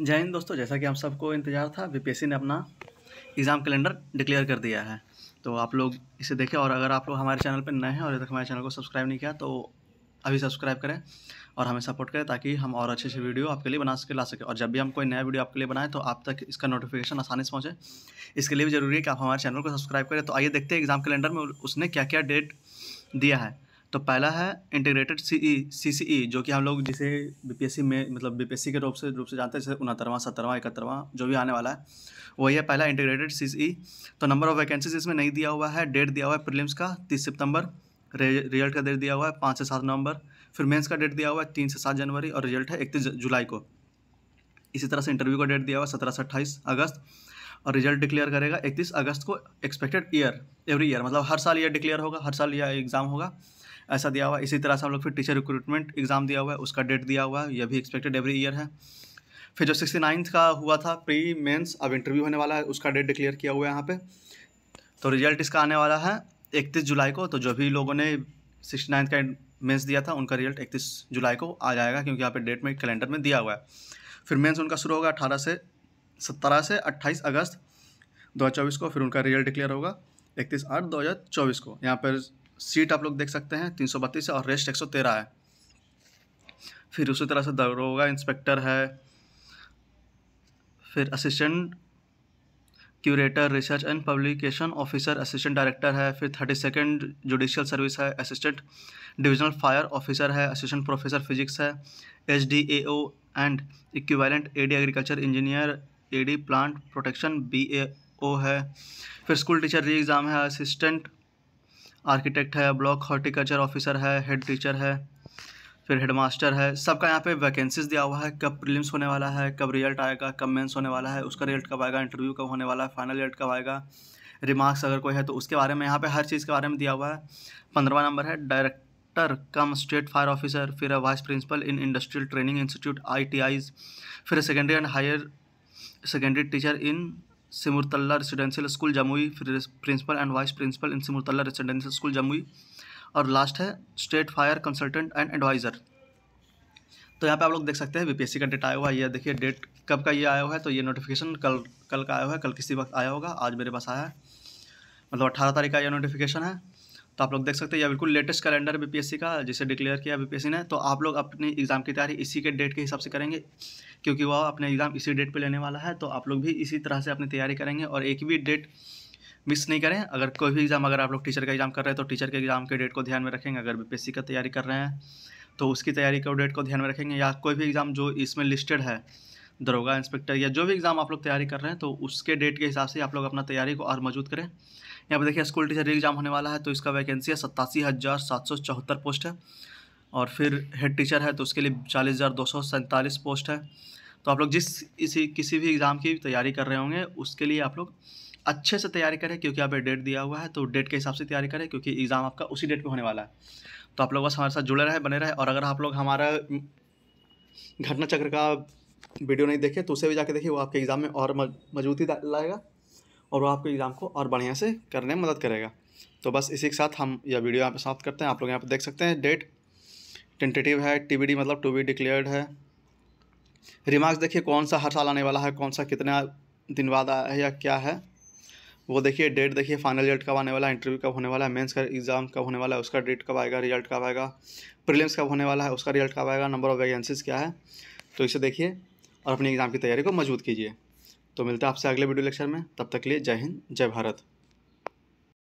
जय हिंद दोस्तों जैसा कि आप सबको इंतजार था बीपीएससी ने अपना एग्ज़ाम कैलेंडर डिक्लेयर कर दिया है तो आप लोग इसे देखें और अगर आप लोग हमारे चैनल पर नए हैं और अभी तक हमारे चैनल को सब्सक्राइब नहीं किया तो अभी सब्सक्राइब करें और हमें सपोर्ट करें ताकि हम और अच्छे अच्छे वीडियो आपके लिए बना सके ला सके और जब भी हम कोई नया वीडियो आपके लिए बनाएं तो आप तक इसका नोटिफिकेशन आसानी से पहुँचे इसके लिए भी ज़रूरी है कि आप हमारे चैनल को सब्सक्राइब करें तो आइए देखते हैं एग्ज़ाम कैलेंडर में उसने क्या क्या डेट दिया है तो पहला है इंटीग्रेटेड सी ई सी सी ई जो कि हम लोग जिसे बीपीएससी में मतलब बीपीएससी के रूप से रूप से जानते हैं जैसे उनहत्तरवां सत्तरवा इकहत्तरवां जो भी आने वाला है वही है पहला इंटीग्रेटेड सी ई तो नंबर ऑफ वैकेंसीज इसमें नहीं दिया हुआ है डेट दिया हुआ है प्रीलिम्स का तीस सितंबर रिजल्ट का डेट दिया हुआ है पाँच से सात नवंबर फिर मेन्स का डेट दिया हुआ है तीन से सात जनवरी और रिजल्ट है इकतीस जुलाई को इसी तरह से इंटरव्यू का डेट दिया हुआ है सत्रह से अट्ठाईस अगस्त और रिजल्ट डिक्लेयर करेगा इकतीस अगस्त को एक्सपेक्टेड ईयर एवरी ईयर मतलब हर साल ये डिक्लेयर होगा हर साल यह एग्ज़ाम होगा ऐसा दिया हुआ है इसी तरह से हम लोग फिर टीचर रिक्रूटमेंट एग्ज़ाम दिया हुआ है उसका डेट दिया हुआ है यह भी एक्सपेक्टेड एवरी ईयर है फिर जो सिक्सटी नाइन्थ का हुआ था प्री मेंस अब इंटरव्यू होने वाला है उसका डेट डिक्लेयर किया हुआ है यहाँ पे तो रिजल्ट इसका आने वाला है इकतीस जुलाई को तो जो भी लोगों ने सिक्सटी नाइन्थ का मेंस दिया था उनका रिजल्ट इकतीस जुलाई को आ जाएगा क्योंकि यहाँ पे डेट में कैलेंडर में दिया हुआ है फिर मेंस उनका शुरू होगा अठारह से सत्रह से अट्ठाईस अगस्त दो को फिर उनका रिजल्ट डिक्लेयर होगा इकतीस आठ दो को यहाँ पर सीट आप लोग देख सकते हैं तीन है और रेस्ट एक है फिर उसी तरह से दरोगा इंस्पेक्टर है फिर assistant curator research and publication officer assistant director है फिर थर्टी सेकेंड जुडिशियल सर्विस है असिस्टेंट डिविजनल फायर ऑफिसर है असिस्टेंट प्रोफेसर फिजिक्स है H D A O and equivalent A D agriculture engineer A D plant protection B A O है फिर school teacher re exam है assistant architect है block horticulture officer है head teacher है फिर headmaster है सबका यहाँ पे वैकेंसीज दिया हुआ है कब प्रीलिम्स होने वाला है कब रिजल्ट आएगा कब मेंस होने वाला है उसका रिजल्ट कब आएगा इंटरव्यू कब होने वाला है फाइनल रिजल्ट कब आएगा रिमार्क्स अगर कोई है तो उसके बारे में यहाँ पे हर चीज़ के बारे में दिया हुआ है पंद्रवा नंबर है director cum state fire officer फिर vice principal in industrial training institute I फिर secondary and higher secondary teacher in Simultala residential school Jamui principal and vice principal in Simultala residential school Jamui और लास्ट है state fire consultant and advisor तो यहाँ पे आप लोग देख सकते हैं बीपीएससी का डेट आया हुआ है ये देखिए डेट कब का ये आया हुआ है तो ये नोटिफिकेशन कल कल का आया हुआ है कल किसी वक्त आया होगा आज मेरे पास आया है मतलब अट्ठारह तारीख का यह नोटिफिकेशन है तो आप लोग देख सकते हैं यह बिल्कुल लेटेस्ट कैलेंडर बीपीएससी का जिसे डिक्लेयर किया बीपीएससी ने तो आप लोग अपने एग्ज़ाम की तैयारी इसी के डेट के हिसाब से करेंगे क्योंकि वह अपने एग्ज़ाम इसी डेट पर लेने वाला है तो आप लोग भी इसी तरह से अपनी तैयारी करेंगे और एक भी डेट मिस नहीं करें अगर कोई भी एग्ज़ाम अगर आप लोग टीचर का एग्ज़ाम कर रहे हैं तो टीचर के एग्ज़ाम के डेट को ध्यान में रखेंगे अगर बी का तैयारी कर रहे हैं तो उसकी तैयारी के डेट को ध्यान में रखेंगे या कोई भी एग्ज़ाम जो इसमें लिस्टेड है दरोगा इंस्पेक्टर या जो भी एग्ज़ाम आप लोग तैयारी कर रहे हैं तो उसके डेट के हिसाब से आप लोग अपना तैयारी को और मजबूत करें यहाँ पर देखिए स्कूल टीचर एग्ज़ाम होने वाला है तो इसका वैकेंसी है सत्तासी हज़ार सात सौ चौहत्तर पोस्ट है और फिर हेड टीचर है तो उसके लिए चालीस हज़ार दो सौ सैंतालीस पोस्ट है तो आप लोग जिस इसी किसी भी एग्ज़ाम की तैयारी कर रहे होंगे उसके लिए आप लोग अच्छे से तैयारी करें क्योंकि आप डेट दिया हुआ है तो डेट के हिसाब से तैयारी करें क्योंकि एग्ज़ाम आपका उसी डेट पर होने वाला है तो आप लोग बस हमारे साथ जुड़े रहे बने रहे और अगर आप लोग हमारा घटना चक्र का वीडियो नहीं देखे तो उसे भी जाके देखिए वो आपके एग्ज़ाम में और मजबूती लाएगा और वो आपके एग्ज़ाम को और बढ़िया से करने में मदद करेगा तो बस इसी के साथ हम यह वीडियो यहाँ पर समाप्त करते हैं आप लोग यहाँ पर देख सकते हैं डेट टेंटेटिव है टी मतलब टू बी डिक्लेयर्ड है रिमार्क्स देखिए कौन सा हर साल आने वाला है कौन सा कितना दिन बाद आया है या क्या है वो देखिए डेट देखिए फाइनल रिजल्ट कब आने वाला है इंटरव्यू कब होने वाला है मेंस का एग्ज़ाम कब होने वाला है उसका डेट कब आएगा रिजल्ट कब आएगा प्रीलिम्स कब होने वाला है उसका रिजल्ट कब आएगा नंबर ऑफ वैकेंसीज क्या है तो इसे देखिए और अपने एग्ज़ाम की तैयारी को मजबूत कीजिए तो मिलता है आपसे अगले वीडियो लेक्चर में तब तक के लिए जय हिंद जय भारत